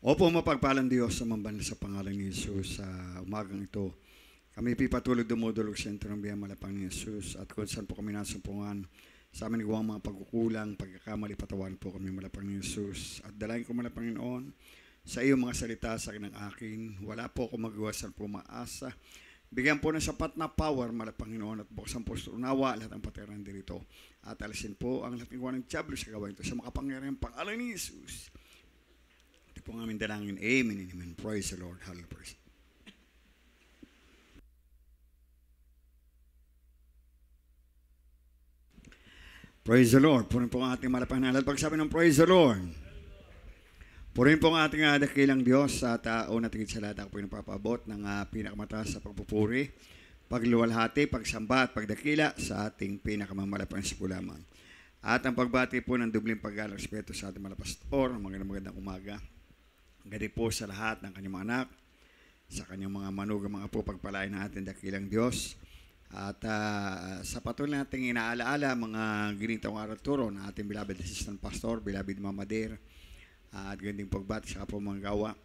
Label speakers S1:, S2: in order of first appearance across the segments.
S1: Opo, mapagpalang Diyos sa mambanla sa pangalan ni Jesus sa uh, umagang ito. Kami pipatulog dumudulog sa sentro ng Biyang Malapang ni Jesus at kung saan po kami nasumpungan sa amin gawang mga pagkukulang, pagkakamali, patawan po kami Malapang ni Jesus. At dalayan ko mula Panginoon sa iyong mga salita sa akin ng akin. Wala po akong magawa sa pumaasa. Bigyan po ng sapat na power, mala Panginoon, at buksan po sa unawa lahat ng patiran dito. At alisin po ang lahat ng gawa ng Diablo sa gawain ito sa makapangyarihan pangalan ni Jesus pong aming dalangin. Amen and amen. Praise the Lord. Hallelujah. Praise the Lord. Punin po ang ating malapangalan. Pagsabi ng praise the Lord. Purin po ang ating uh, dakilang Diyos sa tao ah, una tingin sa lahat ako po yung napapabot ng uh, pinakamataas sa pagpupuri, pagluwalhati, pagsamba at pagdakila sa ating pinakamamalapang sipulaman. At ang pagbati po ng dubling paggalang respeto sa ating malapastor, magandang magandang umaga. Gadi po sa lahat ng kanyang mga anak, sa kanyang mga manugang mga po, pagpalain natin dakilang Diyos. At uh, sa patuloy nating inaalaala mga ginitawang aral turo na ating bilabid assistant pastor, bilabid Mama uh, at ganding pagbati sa po mga gawa.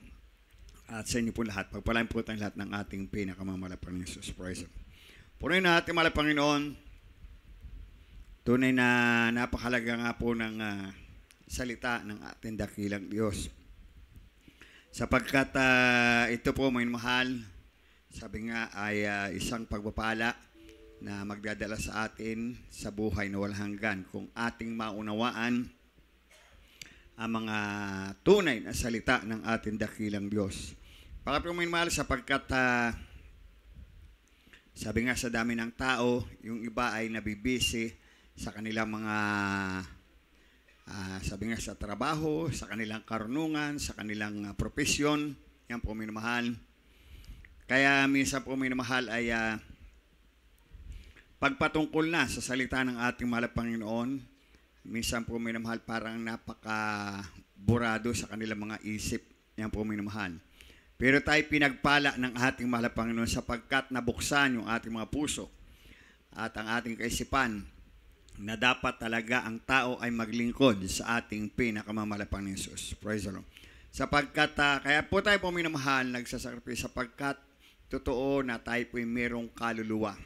S1: At sa inyo po lahat, pagpalain po tayong lahat ng ating pinakamamalapan ng Jesus Christ. Punoy na ating mala Panginoon, tunay na napakalaga nga po ng uh, salita ng ating dakilang Diyos sapagkat uh, ito po may mahal, sabi nga ay uh, isang pagpapala na magdadala sa atin sa buhay na walang hanggan kung ating maunawaan ang mga tunay na salita ng ating dakilang Diyos. Para po may mahal sapagkat uh, sabi nga sa dami ng tao, yung iba ay nabibisi sa kanilang mga Uh, sabi nga sa trabaho, sa kanilang karunungan, sa kanilang uh, ah, profesyon, yan po minamahal. Kaya minsan po minamahal ay uh, pagpatungkol na sa salita ng ating mahal Panginoon, minsan po minamahal parang napaka-burado sa kanilang mga isip. Yan po minamahal. Pero tayo pinagpala ng ating mahal Panginoon sapagkat nabuksan yung ating mga puso at ang ating kaisipan na dapat talaga ang tao ay maglingkod sa ating pinakamamalapang ni Jesus. Praise the Lord. Sapagkat, uh, kaya po tayo po minamahal, nagsasakripisyo eh, sapagkat totoo na tayo po'y mayroong kaluluwa.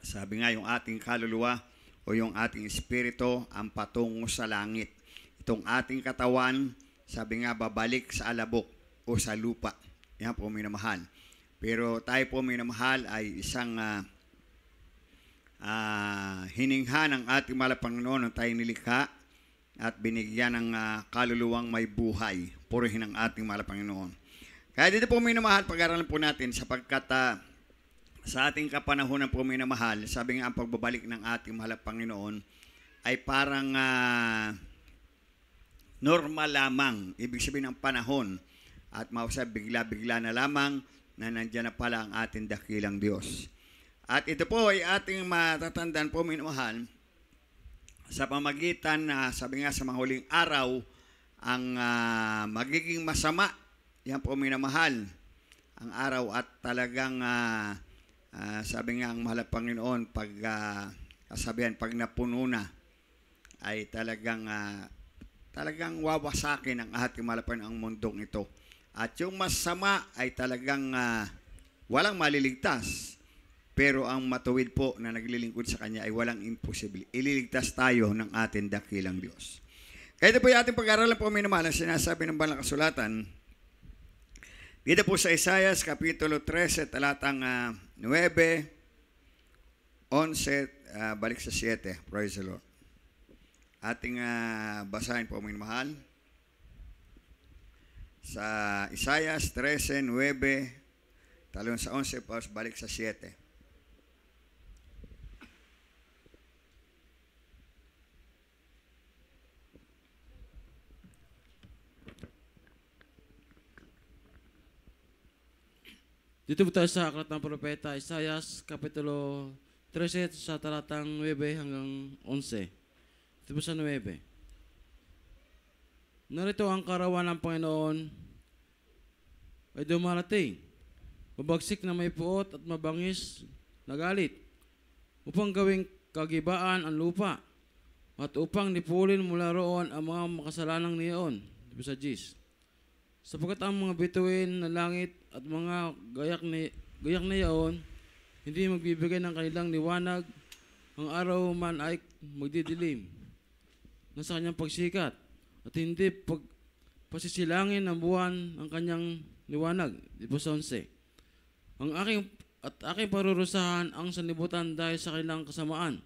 S1: Sabi nga, yung ating kaluluwa o yung ating espiritu ang patungo sa langit. Itong ating katawan, sabi nga, babalik sa alabok o sa lupa. Yan po minamahal. Pero tayo po minamahal ay isang uh, uh, hiningha ng ating malapangnoon ng tayong nilikha at binigyan ng uh, kaluluwang may buhay. Purihin ang ating malapanginoon. Kaya dito po minamahal, pag-aralan po natin sapagkat uh, sa ating kapanahonan po minamahal, sabi nga ang pagbabalik ng ating mahal Panginoon ay parang uh, normal lamang. Ibig sabihin ng panahon at mausap bigla-bigla na lamang na nandyan na pala ang ating dakilang Diyos. At ito po ay ating matatandaan po, minumahal, sa pamagitan na uh, sabi nga sa mga huling araw, ang uh, magiging masama, yan po minamahal, ang araw at talagang uh, uh, sabi nga ang mahal Panginoon, pag uh, kasabihan, pag napuno na, ay talagang uh, talagang wawasakin ang ating malapan ang mundong ito. At yung masama ay talagang uh, walang maliligtas pero ang matuwid po na naglilingkod sa Kanya ay walang imposible. Ililigtas tayo ng ating dakilang Diyos. Kaya ito po yung ating pag aaralan po minamahal ang sinasabi ng Balang Kasulatan. Dito po sa Isayas, Kapitulo 13, talatang uh, 9, 11, uh, balik sa 7. Praise the Lord. Ating uh, basahin po minamahal. Sa Isayas 13, 9, talon sa 11, balik sa 7.
S2: Dito po tayo sa aklat ng propeta Isayas, Kapitulo 13, sa talatang 9 hanggang 11. Dito po sa 9. Narito ang karawan ng Panginoon ay dumarating. Mabagsik na may puot at mabangis na galit upang gawing kagibaan ang lupa at upang nipulin mula roon ang mga makasalanang niyon. Dito sa Jis. Sapagat ang mga bituin na langit at mga gayak na, gayak na yaon, hindi magbibigay ng kanilang liwanag, ang araw man ay magdidilim na sa kanyang pagsikat at hindi pag, pasisilangin ng buwan ang kanyang liwanag. Di sa 11. Ang aking at aking parurusahan ang sanlibutan dahil sa kanilang kasamaan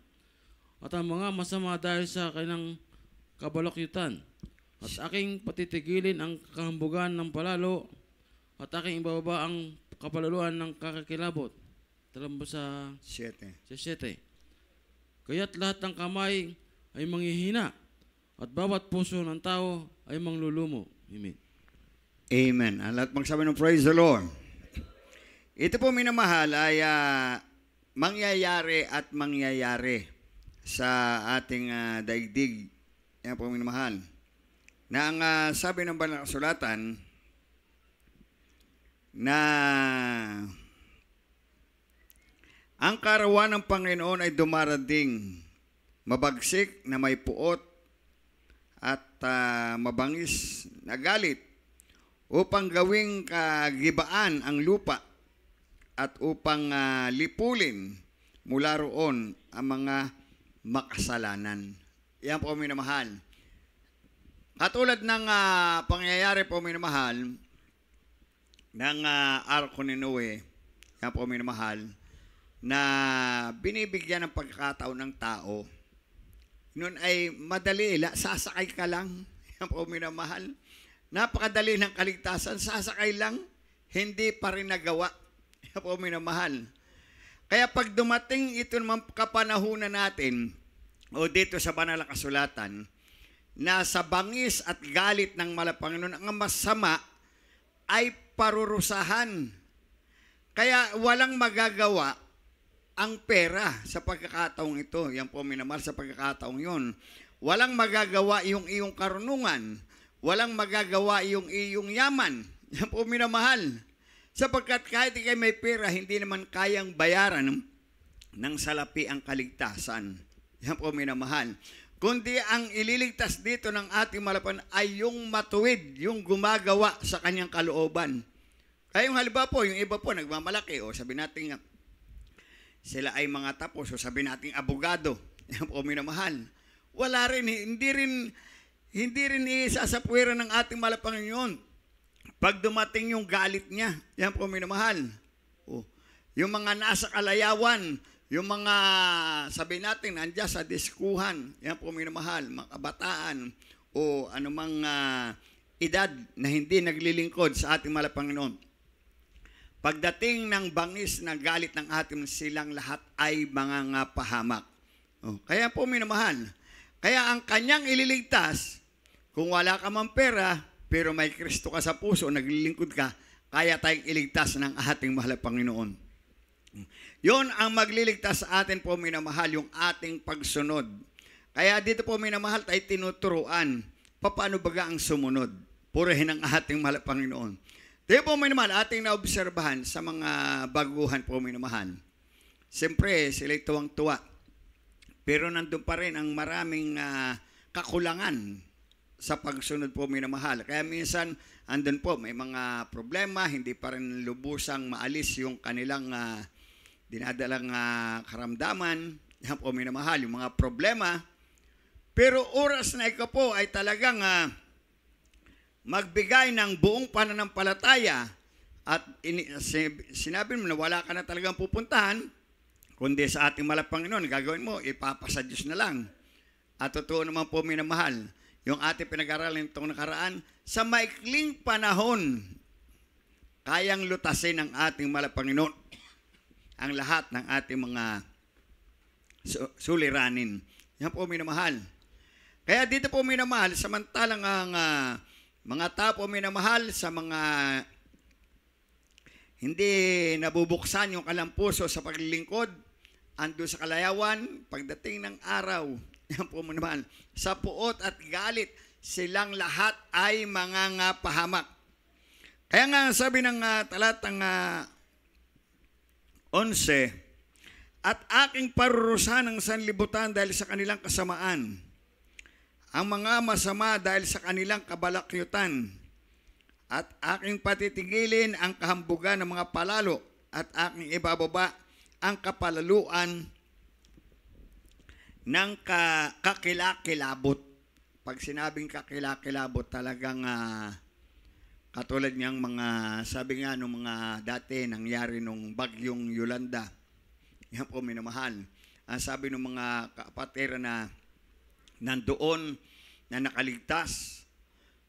S2: at ang mga masama dahil sa kanilang kabalokyutan at aking patitigilin ang kahambugan ng palalo at aking ibababa ang kapaluluan ng kakakilabot. Talam ba sa... Siyete. Sa siyete. Kaya't lahat ng kamay ay manghihina at bawat puso ng tao ay manglulumo. Amen.
S1: Amen. Ang magsabi ng praise the Lord.
S2: Ito po minamahal ay
S1: uh, mangyayari at mangyayari sa ating uh, daigdig. Yan po minamahal. Na ang uh, sabi ng banal sulatan, na ang karawan ng Panginoon ay dumarating mabagsik na may puot at uh, mabangis na galit upang gawing kagibaan ang lupa at upang uh, lipulin mula roon ang mga makasalanan. Yan po minamahal. Katulad ng uh, pangyayari po minamahal, ng uh, Arko ni Noe, yan po minamahal, na binibigyan ng pagkataon ng tao, noon ay madali, la, sasakay ka lang, yan po minamahal. Napakadali ng kaligtasan, sasakay lang, hindi pa rin nagawa. Yan po minamahal. Kaya pag dumating ito naman kapanahunan natin, o dito sa banal na kasulatan, na sa bangis at galit ng malapanganon, ang masama ay parurusahan. Kaya walang magagawa ang pera sa pagkakataong ito. Yan po minamar sa pagkakataong yon. Walang magagawa yung iyong karunungan. Walang magagawa yung iyong yaman. Yan po minamahal. Sapagkat kahit ikay may pera, hindi naman kayang bayaran ng salapi ang kaligtasan. Yan po minamahal kundi ang ililigtas dito ng ating malapan ay yung matuwid, yung gumagawa sa kanyang kalooban. Kaya yung halimbawa po, yung iba po nagmamalaki, o sabi natin sila ay mga tapos, o sabi natin abogado, o minamahal. Wala rin, hindi rin, hindi rin iisasapwera ng ating malapang yun. Pag dumating yung galit niya, yan po minamahal. O, yung mga nasa kalayawan, yung mga, sabi natin, nandiyan sa diskuhan, yan po minamahal, mga kabataan o anumang uh, edad na hindi naglilingkod sa ating malapanginoon. Pagdating ng bangis ng galit ng ating silang lahat ay mga nga pahamak. Oh, kaya po minamahal, kaya ang kanyang ililigtas, kung wala ka mang pera, pero may Kristo ka sa puso, naglilingkod ka, kaya tayong iligtas ng ating mahal Panginoon. Yun ang magliligtas sa atin po, minamahal, yung ating pagsunod. Kaya dito po, minamahal, tayo tinuturuan paano baga ang sumunod. Purihin ang ating mahal Panginoon. Dito po, minamahal, ating naobserbahan sa mga baguhan po, minamahal. Siyempre, sila'y tuwang-tuwa. Pero nandun pa rin ang maraming uh, kakulangan sa pagsunod po minamahal. Kaya minsan, andun po, may mga problema, hindi pa rin lubusang maalis yung kanilang uh, dinadalang uh, karamdaman, yan po minamahal, yung mga problema. Pero oras na ikaw po ay talagang uh, magbigay ng buong pananampalataya at in, sinabi mo na wala ka na talagang pupuntahan, kundi sa ating malapanginoon, gagawin mo, ipapasa Diyos na lang. At totoo naman po minamahal, yung ating pinag-aralan itong nakaraan, sa maikling panahon, kayang lutasin ng ating malapanginoon ang lahat ng ating mga suliranin. Yan po minamahal. Kaya dito po minamahal, samantalang ang uh, mga tao po minamahal sa mga hindi nabubuksan yung kalang puso sa paglilingkod, ando sa kalayawan, pagdating ng araw, yan po minamahal, sa puot at galit, silang lahat ay mga nga pahamak. Kaya nga sabi ng uh, talatang uh, 11, At aking parurusan ang sanlibutan dahil sa kanilang kasamaan, ang mga masama dahil sa kanilang kabalakyutan, at aking patitigilin ang kahambugan ng mga palalo at aking ibababa ang kapalaluan ng ka- kakilakilabot. Pag sinabing kakilakilabot, talagang uh, Katulad niyang mga, sabi nga nung mga dati nangyari nung bagyong Yolanda, yan po minamahal. Ang ah, sabi ng mga kapatera na nandoon na nakaligtas,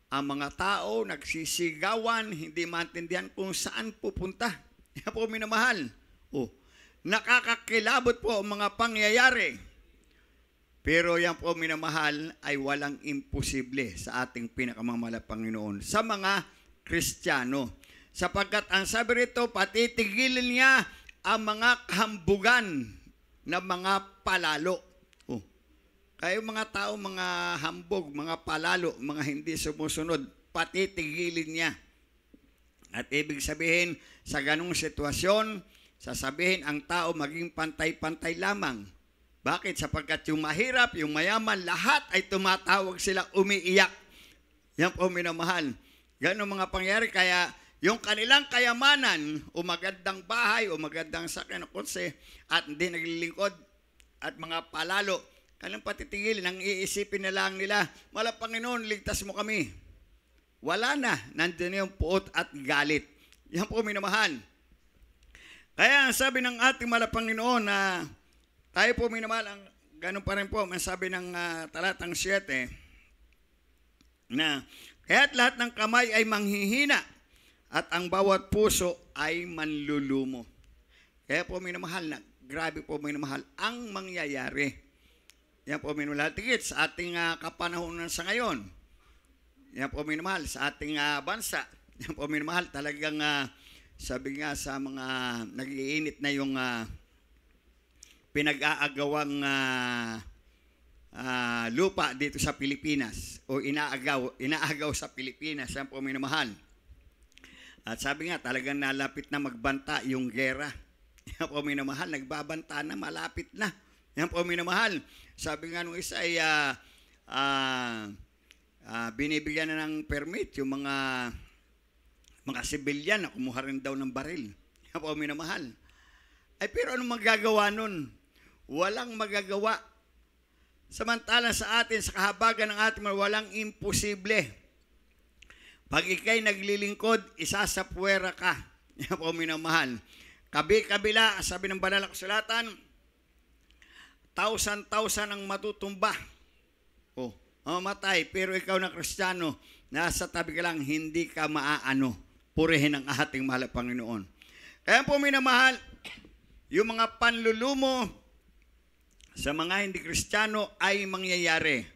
S1: ang mga tao nagsisigawan, hindi maintindihan kung saan pupunta. Yan po minamahal. Oh, nakakakilabot po ang mga pangyayari. Pero yan po minamahal ay walang imposible sa ating pinakamamala Panginoon. Sa mga kristyano. Sapagkat ang sabi rito, patitigilin niya ang mga kahambugan ng mga palalo. Oh. Kayo mga tao, mga hambog, mga palalo, mga hindi sumusunod, patitigilin niya. At ibig sabihin, sa ganong sitwasyon, sasabihin ang tao maging pantay-pantay lamang. Bakit? Sapagkat yung mahirap, yung mayaman, lahat ay tumatawag sila umiiyak. Yan po minamahal. Ganun mga pangyari. Kaya yung kanilang kayamanan, o magandang bahay, o magandang sakyan o kutse, at hindi naglilingkod, at mga palalo, kanilang patitigil, nang iisipin na lang nila, wala Panginoon, ligtas mo kami. Wala na, nandiyan yung puot at galit. Yan po minamahan. Kaya ang sabi ng ating malapanginoon na uh, tayo po minamahal, ang, ganun pa rin po, ang sabi ng uh, talatang 7, na Kaya't lahat ng kamay ay manghihina at ang bawat puso ay manlulumo. Kaya po minamahal na, grabe po minamahal ang mangyayari. Yan po minamahal. Tigit sa ating uh, ah, kapanahonan sa ngayon. Yan po minamahal sa ating uh, bansa. Yan po minamahal talagang uh, sabi nga sa mga nagiinit na yung uh, pinag-aagawang uh, uh, lupa dito sa Pilipinas o inaagaw, inaagaw sa Pilipinas ang puminamahal. At sabi nga, talagang nalapit na magbanta yung gera. Yan po minamahal, nagbabanta na, malapit na. Yan po minamahal. Sabi nga nung isa ay uh, uh, uh, binibigyan na ng permit yung mga mga sibilyan na kumuha rin daw ng baril. Yan po minamahal. Ay pero anong magagawa nun? Walang magagawa Samantala sa atin, sa kahabagan ng ating walang imposible. Pag ikay naglilingkod, isa sa puwera ka. Yan po minamahal. Kabi-kabila, sabi ng banal na kasulatan, tausan-tausan ang matutumba. O, oh, mamatay, pero ikaw na kristyano, nasa tabi ka lang, hindi ka maaano. Purihin ang ating mahal Panginoon. Kaya po minamahal, yung mga panlulumo, sa mga hindi kristyano ay mangyayari.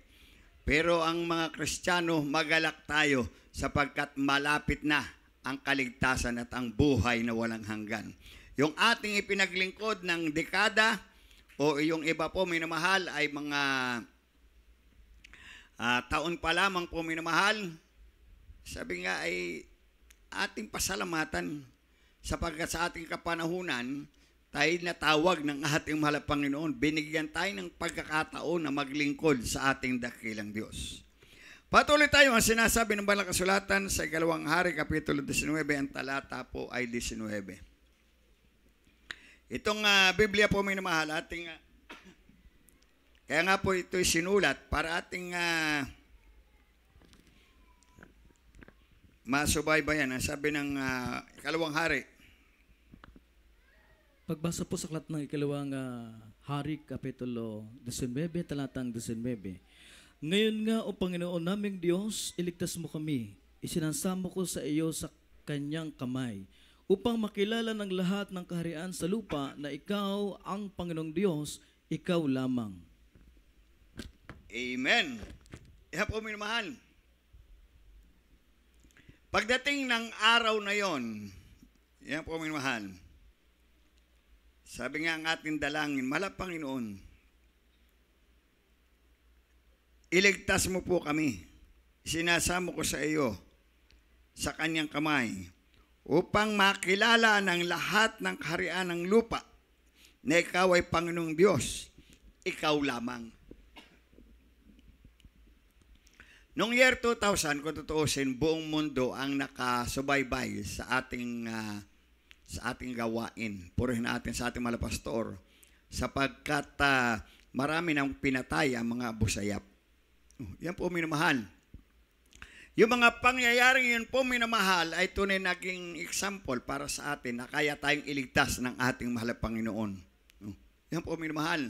S1: Pero ang mga kristyano, magalak tayo sapagkat malapit na ang kaligtasan at ang buhay na walang hanggan. Yung ating ipinaglingkod ng dekada o yung iba po minamahal ay mga uh, taon pa lamang po minamahal, sabi nga ay ating pasalamatan sapagkat sa ating kapanahunan, tayo natawag ng ating mahal na Panginoon, binigyan tayo ng pagkakataon na maglingkod sa ating dakilang Diyos. Patuloy tayo ang sinasabi ng Balang Kasulatan sa ikalawang hari, Kapitulo 19, ang talata po ay 19. Itong uh, Biblia po may namahal, ating, uh, kaya nga po ito sinulat para ating uh, masubaybayan. Ang sabi ng uh, ikalawang hari,
S3: Pagbasa po sa aklat ng ikalawang uh, hari, kapitulo 19, talatang 19. Ngayon nga, o Panginoon naming Diyos, iligtas mo kami. Isinasamo ko sa iyo sa kanyang kamay upang makilala ng lahat ng kaharian sa lupa na ikaw ang Panginoong Diyos, ikaw lamang. Amen.
S1: Iha po, minamahal. Pagdating ng araw na yon, iha po, minamahal, sabi nga ang ating dalangin, mala Panginoon, iligtas mo po kami. Sinasamo ko sa iyo sa kanyang kamay upang makilala ng lahat ng kaharian ng lupa na ikaw ay Panginoong Diyos, ikaw lamang. Noong year 2000, kung tutuusin, buong mundo ang nakasubaybay sa ating uh, sa ating gawain. Purihin natin sa ating malapastor sapagkat uh, marami nang pinatay ang mga busayap. Oh, yan po, minamahal. Yung mga pangyayaring yun po, minamahal, ay tunay naging example para sa atin na kaya tayong iligtas ng ating mahal Panginoon. Oh, yan po, minamahal.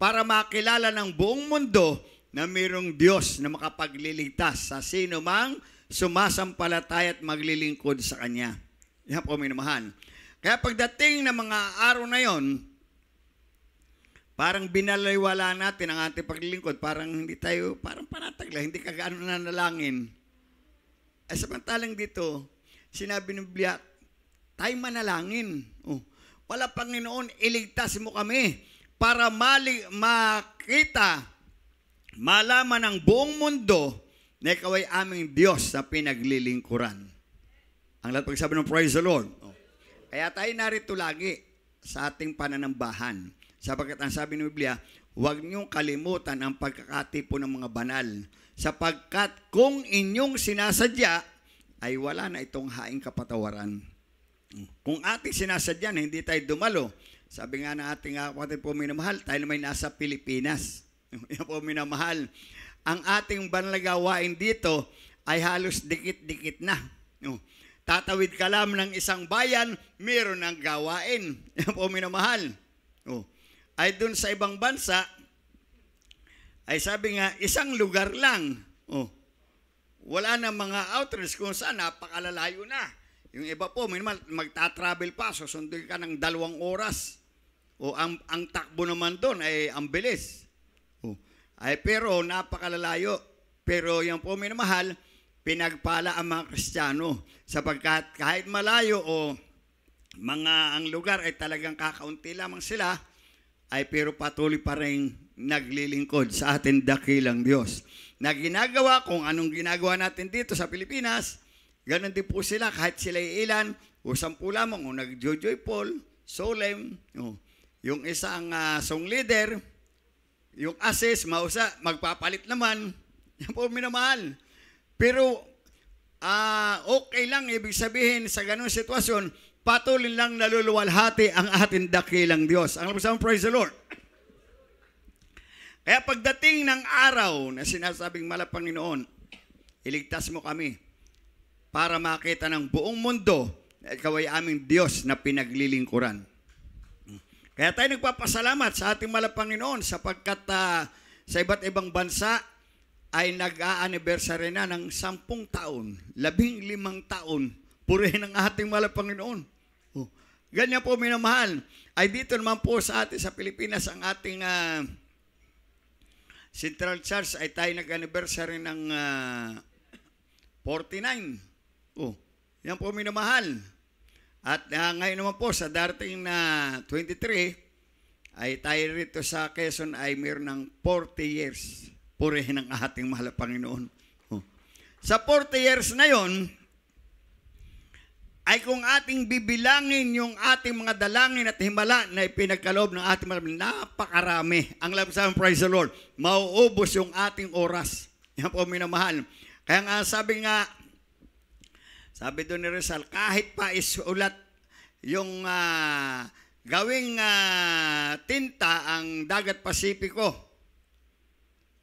S1: Para makilala ng buong mundo na mayroong Diyos na makapagliligtas sa sino mang sumasampalataya at maglilingkod sa Kanya. Yan po oh, minumahan. Kaya pagdating ng mga araw na yon, parang binaliwala natin ang ating paglilingkod. Parang hindi tayo, parang panatag lang, hindi kagaano na nalangin. Eh, samantalang dito, sinabi ng Biyak, tayo manalangin. Oh, wala Panginoon, iligtas mo kami para mali, makita, malaman ng buong mundo na ikaw ay aming Diyos sa pinaglilingkuran. Ang lahat pagsabi ng praise the Lord. Kaya tayo narito lagi sa ating pananambahan. Sapagkat ang sabi ng Biblia, huwag niyong kalimutan ang pagkakatipo ng mga banal. Sapagkat kung inyong sinasadya, ay wala na itong haing kapatawaran. Kung ating sinasadya na hindi tayo dumalo, sabi nga ng ating ah, kapatid po minamahal, tayo naman nasa Pilipinas. Yan po minamahal. Ang ating banal gawain dito ay halos dikit-dikit na. No. Tatawid ka lang ng isang bayan, meron ng gawain. Yan po minamahal. Oh. Ay dun sa ibang bansa, ay sabi nga, isang lugar lang. Oh. Wala na mga outreach kung saan napakalalayo na. Yung iba po, minamahal, magta-travel pa, susunduin ka ng dalawang oras. O ang, ang takbo naman doon ay ang bilis. Oh. ay pero napakalalayo. Pero yung po minamahal, mahal, pinagpala ang mga Kristiyano sapagkat kahit malayo o mga ang lugar ay talagang kakaunti lamang sila ay pero patuloy pa rin naglilingkod sa atin dakilang Diyos. Na ginagawa kung anong ginagawa natin dito sa Pilipinas, ganun din po sila kahit sila ilan, o sampu lamang, o nagjojoy Paul, Solem, o, yung isang uh, song leader, yung assist, mausa, magpapalit naman, yan po minamahal. Pero uh, okay lang, ibig sabihin sa ganung sitwasyon, patuloy lang naluluwalhati ang ating dakilang Diyos. Ang sabi praise the Lord. Kaya pagdating ng araw na sinasabing mala Panginoon, iligtas mo kami para makita ng buong mundo na ikaw ay aming Diyos na pinaglilingkuran. Kaya tayo nagpapasalamat sa ating mala Panginoon sapagkat uh, sa iba't ibang bansa ay nag-a-anniversary na ng sampung taon, labing limang taon, purihin ng ating mahal Panginoon. Oh. Ganyan po, minamahal. Ay dito naman po sa atin sa Pilipinas, ang ating uh, Central Church ay tayo nag-anniversary ng uh, ah, 49. Oh. Yan po, minamahal. At uh, ngayon naman po, sa darating na 23, ay tayo rito sa Quezon ay mayroon ng 40 years. Purihin ang ating mahal na Panginoon. Oh. Sa 40 years na yon, ay kung ating bibilangin yung ating mga dalangin at himala na ipinagkaloob ng ating malamang, napakarami. Ang labsan, praise the Lord, mauubos yung ating oras. Yan po, minamahal. Kaya nga sabi nga, sabi doon ni Rizal, kahit pa isulat yung uh, gawing uh, tinta ang dagat Pasipiko,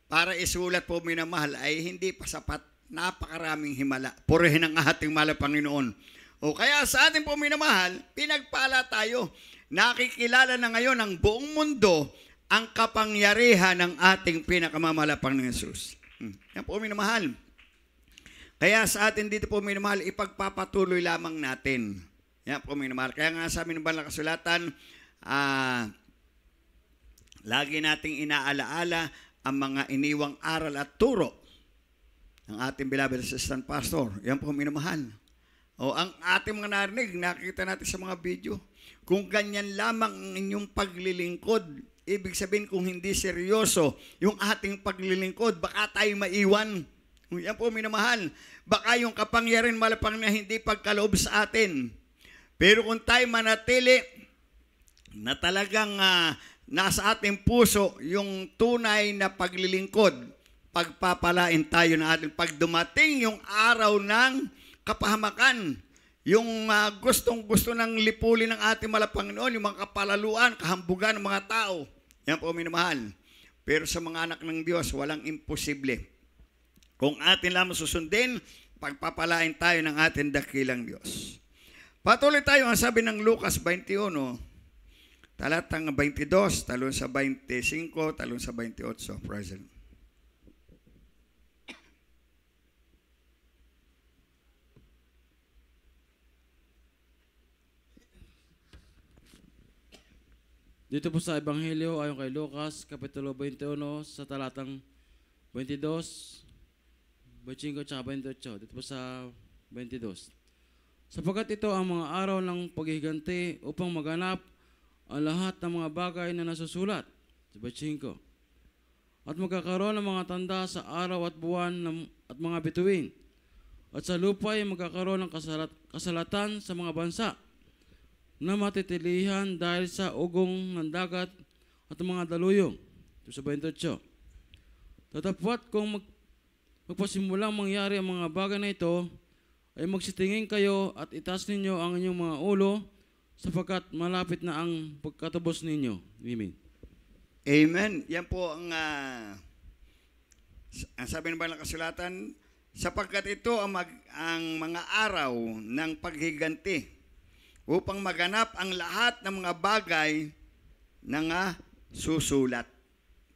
S1: para isulat po minamahal ay hindi pa sapat napakaraming himala. Purihin ang ating mahal Panginoon. O kaya sa ating po puminamahal, pinagpala tayo. Nakikilala na ngayon ang buong mundo ang kapangyarihan ng ating pinakamamahal Panginoon Jesus. Hmm. Yan po minamahal. Kaya sa atin dito po minamahal, ipagpapatuloy lamang natin. Yan po minamahal. Kaya nga sa amin ng kasulatan, ah, lagi nating inaalaala ang mga iniwang aral at turo ng ating beloved assistant pastor. Yan po minamahal. O ang ating mga narinig, nakita natin sa mga video. Kung ganyan lamang ang inyong paglilingkod, ibig sabihin kung hindi seryoso yung ating paglilingkod, baka tayo maiwan. Yan po minamahal. Baka yung kapangyarihan malapang na hindi pagkaloob sa atin. Pero kung tayo manatili na talagang uh, nasa ating puso yung tunay na paglilingkod, pagpapalain tayo na ating pagdumating yung araw ng kapahamakan, yung uh, ah, gustong-gusto ng lipuli ng ating malapanginoon, yung mga kapalaluan, kahambugan ng mga tao, yan po minamahal. Pero sa mga anak ng Diyos, walang imposible. Kung atin lamang susundin, pagpapalain tayo ng ating dakilang Diyos. Patuloy tayo ang sabi ng Lucas 21, Talatang 22, talon sa 25, talon sa 28, President.
S2: Dito po sa Ebanghelyo ayon kay Lucas, Kapitulo 21, sa talatang 22, 25 at 28. Dito po sa 22. Sapagkat ito ang mga araw ng paghiganti upang maganap ang lahat ng mga bagay na nasusulat. Sabat diba, At magkakaroon ng mga tanda sa araw at buwan at mga bituin. At sa lupa ay magkakaroon ng kasalat, kasalatan sa mga bansa na matitilihan dahil sa ugong ng dagat at mga daluyong. Ito sa 28. Tatapat kung mag, magpasimulang mangyari ang mga bagay na ito, ay magsitingin kayo at itas ninyo ang inyong mga ulo sapagkat malapit na ang pagkatubos ninyo. Amen. Amen.
S1: Yan po ang uh, ang sabi naman ng kasulatan, sapagkat ito ang, mag, ang mga araw ng paghiganti upang maganap ang lahat ng mga bagay na nga susulat.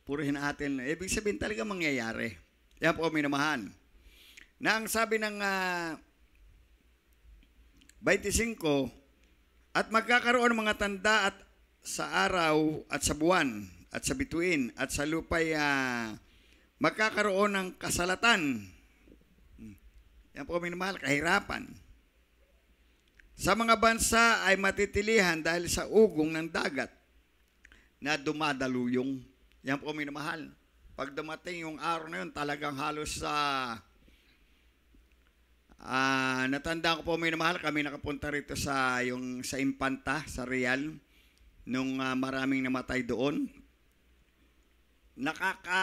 S1: Purihin natin. Ibig sabihin talaga mangyayari. Yan po minamahan. Na ang sabi ng uh, 25, at magkakaroon ng mga tanda at sa araw at sa buwan at sa bituin at sa lupay uh, magkakaroon ng kasalatan. Yan po minimal, kahirapan. Sa mga bansa ay matitilihan dahil sa ugong ng dagat na dumadaluyong. Yan po minamahal. Pag dumating yung araw na yun, talagang halos sa uh, Uh, natanda ko po may namahal kami nakapunta rito sa yung sa Impanta sa Real nung uh, maraming namatay doon. Nakaka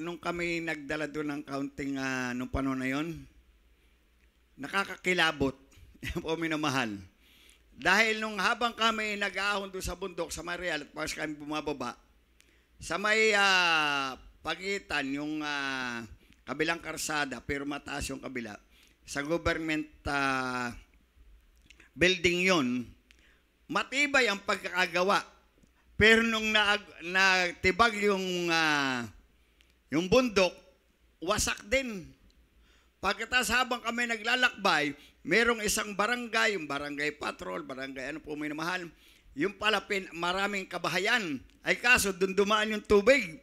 S1: nung kami nagdala doon ng counting uh, ah, nung panahon na yon. Nakakakilabot po minamahal. Dahil nung habang kami nag-aahon doon sa bundok sa Marial at pas kami bumababa, sa may uh, pagitan yung uh, kabilang karsada pero mataas yung kabilang sa government uh, building yon matibay ang pagkakagawa. Pero nung na, natibag yung, uh, yung bundok, wasak din. Pagkatapos habang kami naglalakbay, merong isang barangay, yung barangay patrol, barangay ano po may namahal, yung pala maraming kabahayan. Ay kaso, dun dumaan yung tubig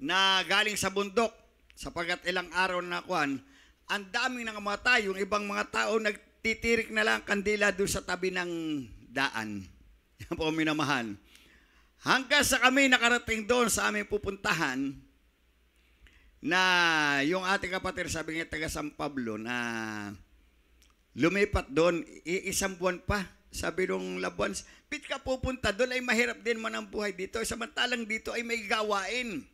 S1: na galing sa bundok. Sapagat ilang araw na kuan, ang daming nangamatay, yung ibang mga tao nagtitirik na lang kandila doon sa tabi ng daan. Yan po minamahal. Hanggang sa kami nakarating doon sa aming pupuntahan, na yung ating kapatid sabi niya taga San Pablo na lumipat doon, isang buwan pa. Sabi nung labuan, bit ka pupunta doon ay mahirap din man ang buhay dito, samantalang dito ay may gawain.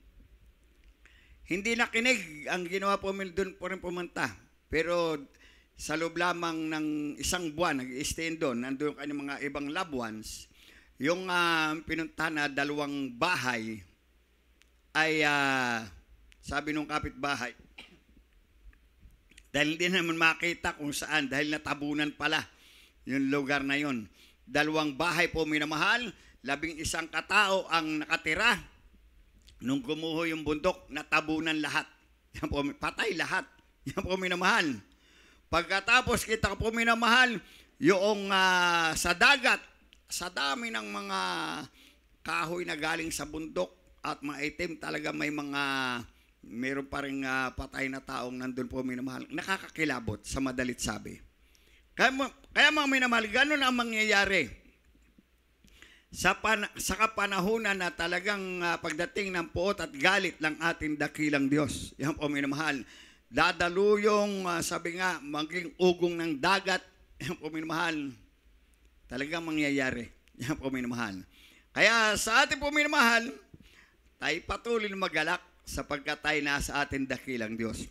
S1: Hindi nakinig. Ang ginawa po namin doon po rin pumunta. Pero sa loob lamang ng isang buwan, nag-i-stay doon, nandun kanyang mga ibang loved ones, yung uh, pinunta na dalawang bahay ay uh, sabi nung kapitbahay, dahil hindi naman makita kung saan, dahil natabunan pala yung lugar na yon. Dalawang bahay po minamahal, labing isang katao ang nakatira, Nung kumuho yung bundok, natabunan lahat. Yan po, patay lahat. Yan po minamahal. Pagkatapos kita po minamahal, yung uh, sa dagat, sa dami ng mga kahoy na galing sa bundok at mga maitim talaga may mga meron pa rin uh, patay na taong nandun po minamahal. Nakakakilabot sa madalit sabi. Kaya, kaya mga minamahal, ganun ang mangyayari sa, pan- sa kapanahunan na talagang uh, pagdating ng puot at galit ng ating dakilang Diyos. Yan po, minamahal. Dadaluyong, uh, sabi nga, maging ugong ng dagat. Yan po, minamahal. Talagang mangyayari. Yan po, minamahal. Kaya sa ating po, minamahal, tayo patuloy na magalak sapagkat tayo nasa ating dakilang Diyos.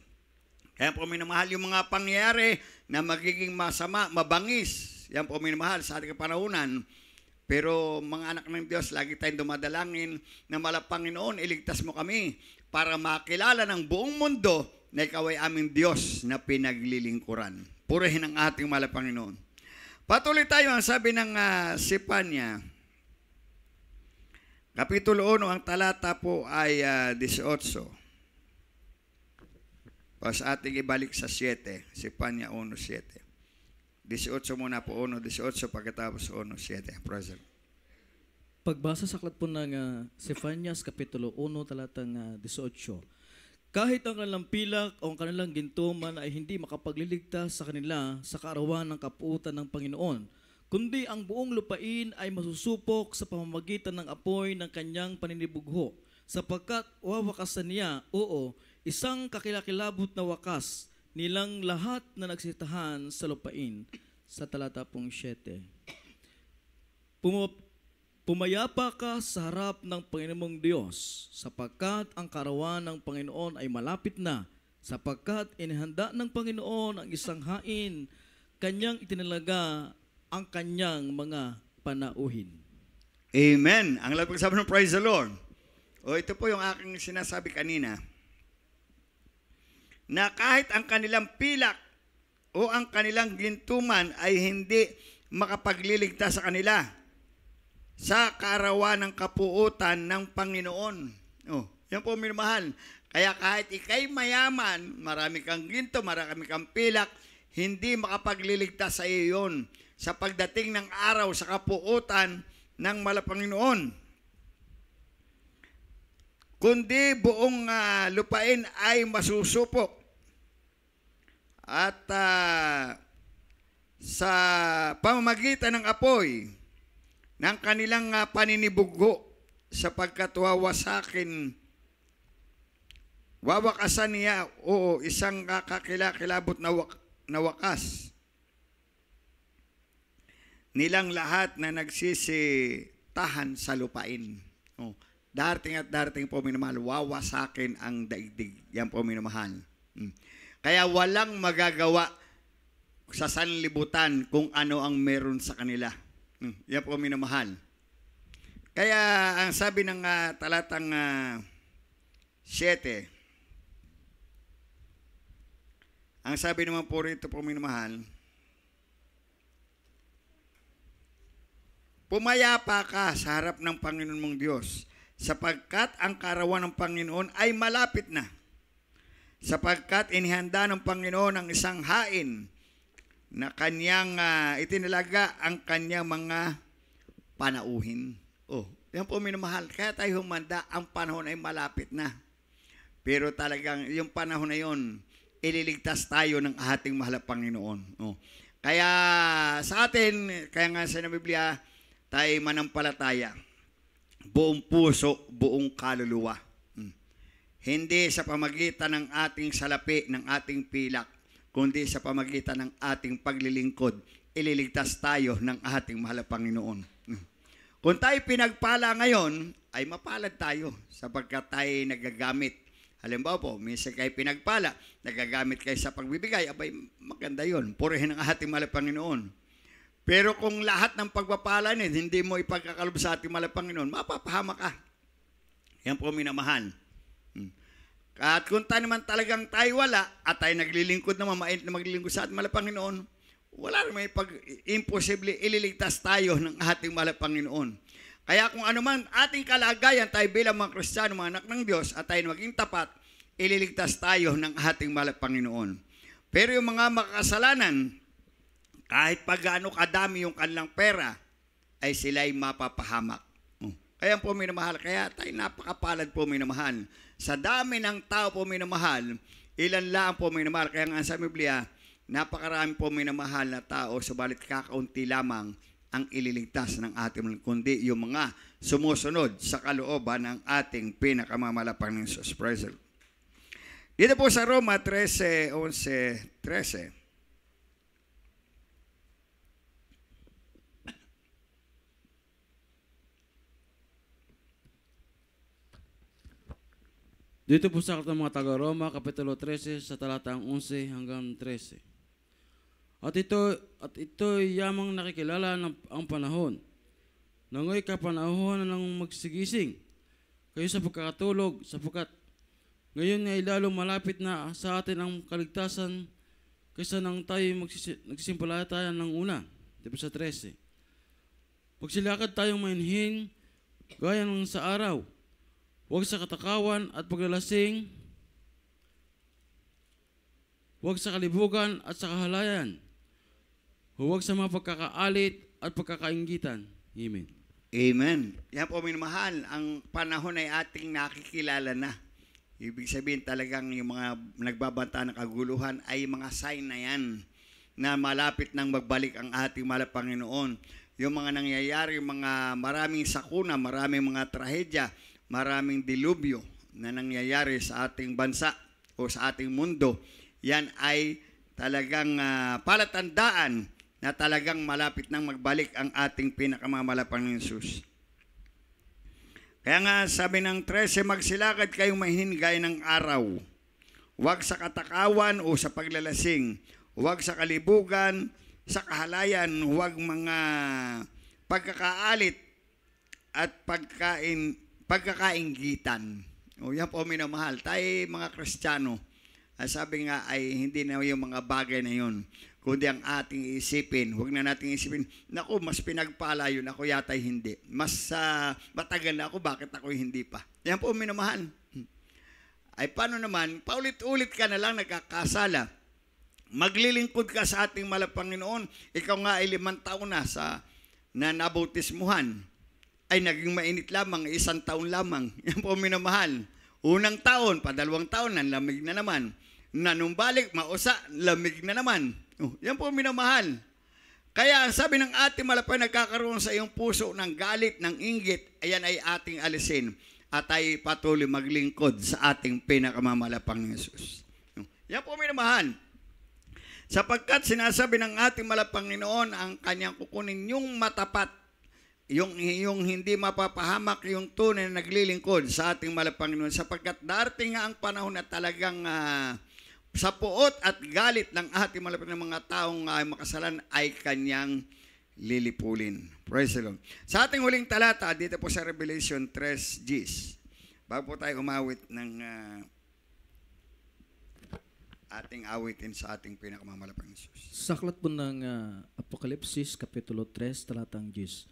S1: Yan po, minamahal, yung mga pangyayari na magiging masama, mabangis, yan po, minamahal, sa ating kapanahunan, pero mga anak ng Diyos, lagi tayong dumadalangin na malapanginoon, iligtas mo kami para makilala ng buong mundo na ikaw ay aming Diyos na pinaglilingkuran. Purihin ang ating malapanginoon. Patuloy tayo ang sabi ng uh, ah, Sipanya. Kapitulo 1, ang talata po ay uh, 18. Tapos ating ibalik sa 7, Sipanya 1, 7. 18 muna po, 1, 18, pagkatapos 1, 7, present.
S3: Pagbasa sa aklat po ng uh, ah, Sefanyas, Kapitulo 1, talatang uh, ah, 18, Kahit ang kanilang pilak o ang kanilang gintuman ay hindi makapagliligtas sa kanila sa kaarawan ng kapuutan ng Panginoon, kundi ang buong lupain ay masusupok sa pamamagitan ng apoy ng kanyang paninibugho, sapagkat wawakasan niya, oo, isang kakilakilabot na wakas nilang lahat na nagsitahan sa lupain sa talata pong 7. Pum- pumayapa ka sa harap ng Panginoong Diyos sapagkat ang karawan ng Panginoon ay malapit na sapagkat inihanda ng Panginoon ang isang hain kanyang itinalaga ang kanyang mga panauhin.
S1: Amen. Ang labi sabi ng praise the Lord. O ito po yung aking sinasabi kanina na kahit ang kanilang pilak o ang kanilang gintuman ay hindi makapagliligtas sa kanila sa kaarawan ng kapuutan ng Panginoon. Oh, yan po, minamahal. Kaya kahit ikay mayaman, marami kang ginto, marami kang pilak, hindi makapagliligtas sa iyo yun sa pagdating ng araw sa kapuutan ng malapanginoon. Kundi buong uh, lupain ay masusupok at uh, sa pamamagitan ng apoy ng kanilang uh, ah, paninibugo sa wawasakin, wawakasan niya o isang kakakilakilabot ah, na, wak- na wakas nilang lahat na nagsisitahan sa lupain. Oh, darating at darating po minamahal, wawasakin ang daigdig. Yan po minamahal. Hmm. Kaya walang magagawa sa sanlibutan kung ano ang meron sa kanila. Hmm, yan po minamahal. Kaya ang sabi ng uh, talatang uh, ah, 7, ang sabi naman po rito po minamahal, Pumayapa ka sa harap ng Panginoon mong Diyos, sapagkat ang karawan ng Panginoon ay malapit na sapagkat inihanda ng Panginoon ang isang hain na kanyang uh, itinalaga ang kanyang mga panauhin. Oh, yan po minamahal. Kaya tayo humanda, ang panahon ay malapit na. Pero talagang yung panahon na yon, ililigtas tayo ng ating mahal na Panginoon. Oh. Kaya sa atin, kaya nga sa Biblia, tayo manampalataya. Buong puso, buong kaluluwa. Hindi sa pamagitan ng ating salapi, ng ating pilak, kundi sa pamagitan ng ating paglilingkod, ililigtas tayo ng ating mahal na Panginoon. Kung tayo pinagpala ngayon, ay mapalad tayo sapagkat tayo nagagamit. Halimbawa po, minsan kayo pinagpala, nagagamit kayo sa pagbibigay, abay maganda yon, purihin ang ating mahal na Panginoon. Pero kung lahat ng pagpapala niya, hindi mo ipagkakalob sa ating mahal Panginoon, mapapahama ka. Yan po minamahal. At kung tayo naman talagang tayo wala, at tayo naglilingkod na mamait na maglilingkod sa ating malapanginoon, wala naman pag imposible ililigtas tayo ng ating malapanginoon. Kaya kung ano man ating kalagayan tayo bilang mga Kristiyano, mga anak ng Diyos, at tayo maging tapat, ililigtas tayo ng ating malapanginoon. Pero yung mga makasalanan, kahit pa gaano kadami yung kanilang pera, ay sila'y mapapahamak. Oh, kaya po minamahal, kaya tayo napakapalad po minamahal sa dami ng tao po minamahal, ilan lang po minamahal. Kaya nga sa Biblia, napakarami po minamahal na tao, subalit kakaunti lamang ang ililigtas ng ating mga kundi yung mga sumusunod sa kalooban ng ating pinakamamalapang ng Jesus Christ. Dito po sa Roma 13, 11, 13,
S2: Dito po sa mga taga-Roma, Kapitulo 13, sa talatang 11 hanggang 13. At ito, at ito yamang nakikilala ng ang panahon. Nangoy ka panahon ng magsigising kayo sa pagkakatulog, sapagkat ngayon ay lalo malapit na sa atin ang kaligtasan kaysa nang tayo nagsisimula tayo ng una. Diba sa 13. Pagsilakad tayong mainhin, gaya ng sa araw, Huwag sa katakawan at paglalasing. Huwag sa kalibugan at sa kahalayan. Huwag sa mga pagkakaalit at pagkakaingitan. Amen. Amen.
S1: Yan po, minamahal, ang panahon ay ating nakikilala na. Ibig sabihin talagang yung mga nagbabanta ng kaguluhan ay mga sign na yan na malapit nang magbalik ang ating mahal Panginoon. Yung mga nangyayari, yung mga maraming sakuna, maraming mga trahedya, maraming dilubyo na nangyayari sa ating bansa o sa ating mundo, yan ay talagang uh, palatandaan na talagang malapit nang magbalik ang ating pinakamamalapang ng Jesus. Kaya nga sabi ng 13, magsilakad kayong mahinigay ng araw. Huwag sa katakawan o sa paglalasing. Huwag sa kalibugan, sa kahalayan, huwag mga pagkakaalit at pagkain pagkakainggitan. O yan po minamahal. Tayo mga Kristiyano, ah, sabi nga ay hindi na yung mga bagay na yun, kundi ang ating isipin. Huwag na nating isipin, naku, mas pinagpala yun, ako yata'y hindi. Mas uh, matagal na ako, bakit ako hindi pa? Yan po minamahal. Ay paano naman, paulit-ulit ka na lang nagkakasala. Maglilingkod ka sa ating malapanginoon. Ikaw nga ay limang taon na sa na nabautismuhan ay naging mainit lamang isang taon lamang. Yan po minamahal. Unang taon, padalawang taon, nanlamig na naman. Nanumbalik, mausa, lamig na naman. Oh, yan po minamahal. Kaya ang sabi ng ating malapay nagkakaroon sa iyong puso ng galit, ng inggit, ayan ay ating alisin at ay patuloy maglingkod sa ating pinakamamalapang Yesus. Oh, yan po minamahal. Sapagkat sinasabi ng ating malapang Panginoon ang kanyang kukunin yung matapat yung, yung hindi mapapahamak yung tunay na naglilingkod sa ating malapanginoon sapagkat darating nga ang panahon na talagang uh, sa puot at galit ng ating malapit mga taong uh, makasalan ay kanyang lilipulin. Praise the Lord. Sa ating huling talata, dito po sa Revelation 3 Gs. Bago po tayo umawit ng uh, ating awitin sa ating pinakamalapang Isus.
S3: Saklat po ng uh, Apokalipsis, Kapitulo 3, talatang Gs.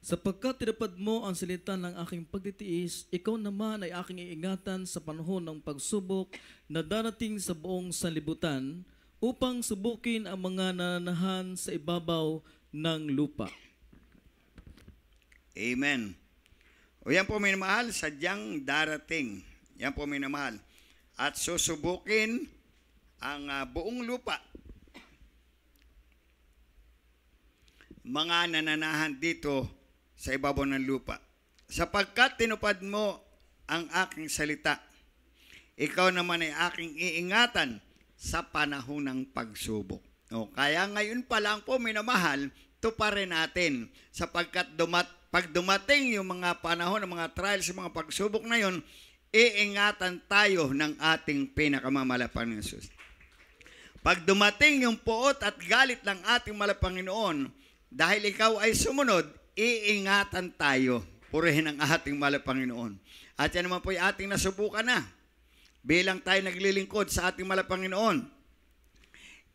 S3: Sapagkat tinapad mo ang salita ng aking pagtitiis, ikaw naman ay aking iingatan sa panahon ng pagsubok na darating sa buong sanlibutan upang subukin ang mga nananahan sa ibabaw ng lupa. Amen.
S1: O yan po minamahal, sadyang darating. Yan po minamahal. At susubukin ang uh, buong lupa mga nananahan dito sa ibabaw ng lupa. Sapagkat tinupad mo ang aking salita, ikaw naman ay aking iingatan sa panahon ng pagsubok. O, kaya ngayon pa lang po, minamahal, tuparin natin sapagkat dumat, pag dumating yung mga panahon ng mga trials, yung mga pagsubok na yun, iingatan tayo ng ating pinakamamalapang Yesus. Pag dumating yung poot at galit ng ating malapanginoon, dahil ikaw ay sumunod, iingatan tayo. Purihin ang ating mala Panginoon. At yan naman po ay ating nasubukan na bilang tayo naglilingkod sa ating mala Panginoon.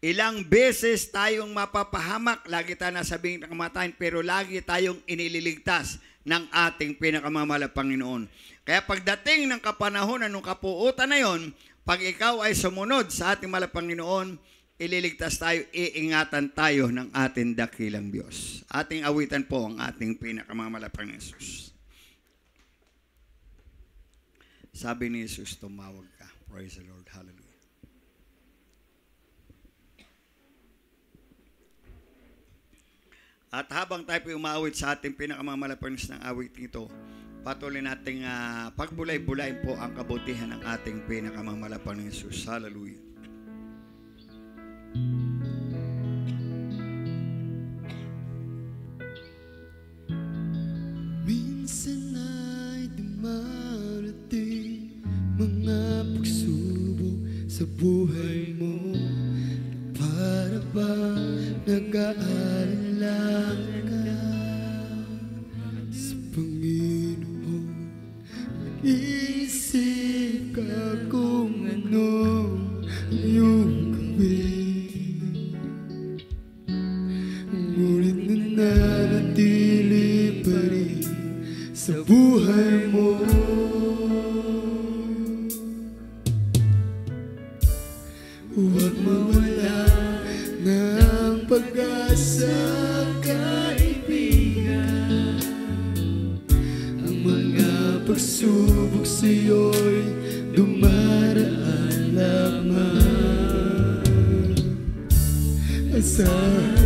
S1: Ilang beses tayong mapapahamak, lagi tayo nasabing kamatayan, pero lagi tayong inililigtas ng ating pinakamamala Panginoon. Kaya pagdating ng kapanahonan ng kapuutan na yon, pag ikaw ay sumunod sa ating mala Panginoon, ililigtas tayo, iingatan tayo ng ating dakilang Diyos. Ating awitan po ang ating pinakamamalapang Jesus. Sabi ni Jesus, tumawag ka. Praise the Lord. Hallelujah. At habang tayo po umawit sa ating pinakamamalapanis ng awit nito, patuloy nating uh, ah, pagbulay-bulay po ang kabutihan ng ating pinakamalapang Jesus. Hallelujah.
S4: Minsan ay dumarating mga pagsubok sa buhay Para bang nag-aalala Huwag mawala ng pag-asa kaibigan Ang mga pagsubok sa'yo'y dumaraan lamang Asahan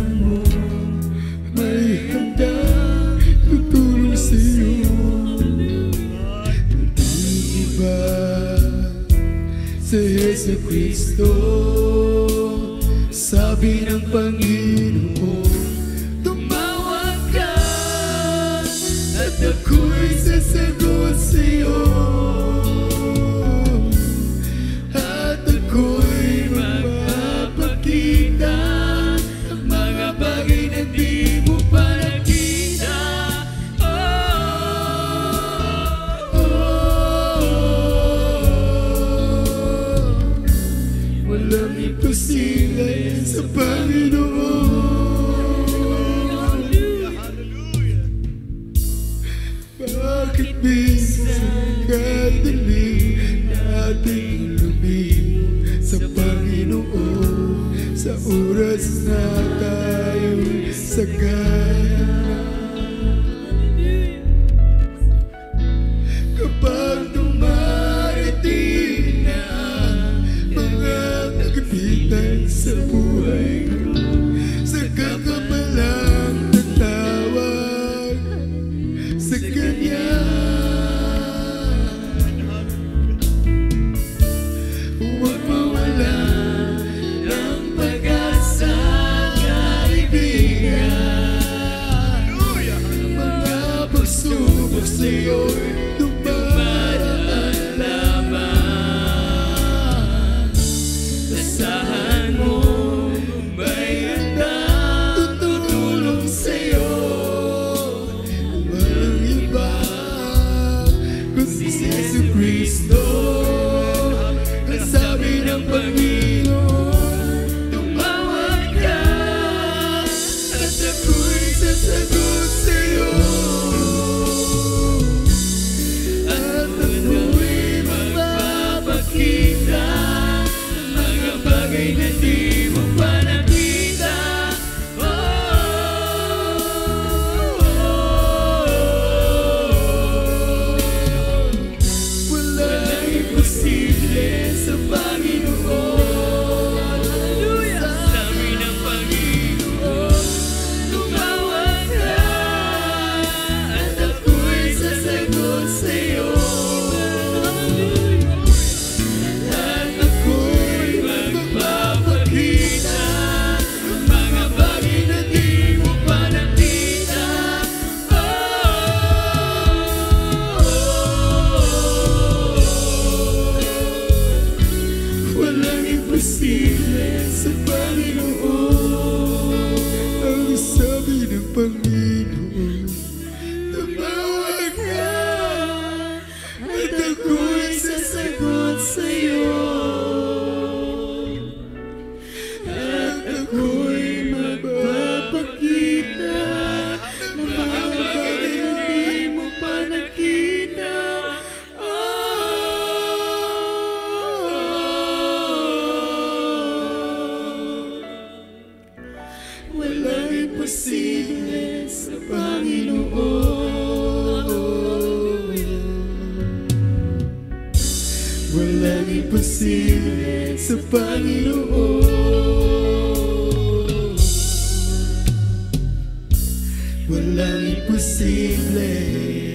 S4: Sa oras na tayo'y sagay imposible sa Panginoon. Walang imposible.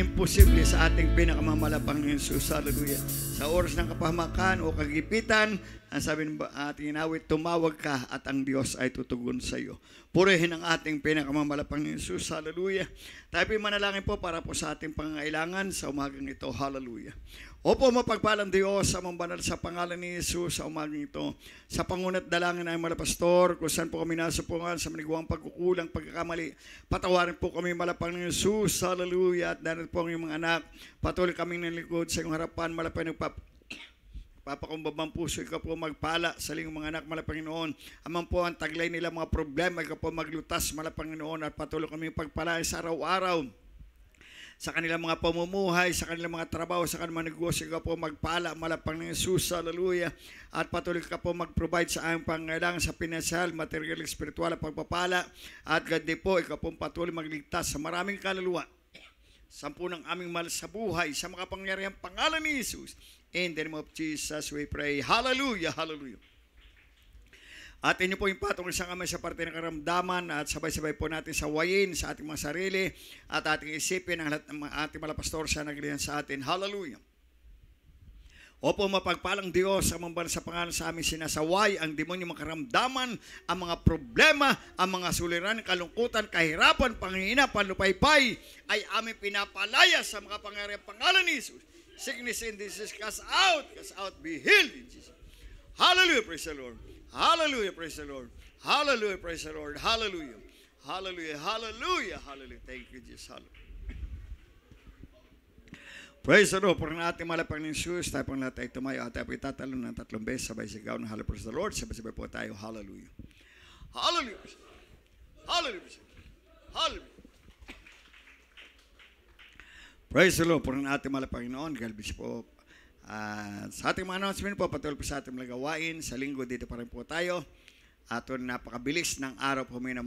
S1: imposible sa ating pinakamalapang Yesus. Hallelujah. Sa oras ng kapahamakan o kagipitan, ang sabi ng ating inawit, tumawag ka at ang Diyos ay tutugon sa iyo. Purihin ang ating pinakamalapang Yesus. Hallelujah. Tayo manalangin po para po sa ating pangangailangan sa umagang ito. Hallelujah. Opo, mapagpalang Diyos, amang banal sa pangalan ni Jesus sa umagang ito. Sa pangunat dalangin ay mga pastor, kung saan po kami nasapungan sa maniguang pagkukulang, pagkakamali, patawarin po kami malapang ni Jesus. Hallelujah. At darin po ang iyong mga anak. Patuloy kaming nalikod sa iyong harapan, malapang nagpap Papakumbabang puso, ikaw po magpala sa lingong mga anak, malapang malapanginoon. Amang po ang taglay nila mga problema, ikaw po maglutas, malapanginoon. At patuloy kami pagpalain sa araw-araw sa kanilang mga pamumuhay, sa kanilang mga trabaho, sa kanilang mga negosyo ka po magpala, malapang ng Jesus, hallelujah. At patuloy ka po mag-provide sa aming pangailangan sa pinasal, material, spiritual, pagpapala. At gandi po, ikaw po patuloy magligtas sa maraming kaluluwa. Sampu ng aming mal sa buhay, sa makapangyarihang pangalan ni Jesus. In the name of Jesus, we pray. Hallelujah, hallelujah. Atin niyo po yung patong isang kamay sa parte ng karamdaman at sabay-sabay po natin sawayin sa ating mga sarili at ating isipin ang lahat ng mga ating mga pastor sa naglihan sa atin. Hallelujah! Opo, mapagpalang Diyos ang mga sa pangalan sa aming sinasaway, ang demonyo karamdaman, ang mga problema, ang mga suliran, kalungkutan, kahirapan, panghihina, panlupaypay, ay aming pinapalaya sa mga pangyari pangalan ni Jesus. Sickness and disease, cast out, cast out, be healed in Jesus. Hallelujah, praise the Lord. Hallelujah, praise the Lord. Hallelujah, praise the Lord. Hallelujah. Hallelujah, hallelujah, hallelujah. Thank you, Jesus. Hallelujah. Praise the Lord. Pag natin malapang ng shoes, tayo pang lahat ay tumayo at tayo po ng tatlong beses sabay sigaw ng Hallelujah, praise the Lord. Sabay-sabay po tayo, hallelujah. Hallelujah. Hallelujah. Hallelujah. Praise the Lord. Puro natin mala Panginoon. God bless po. Uh, sa ating mga announcement po, patuloy po sa ating mga gawain. Sa linggo, dito pa rin po tayo. Atun, napakabilis ng araw po may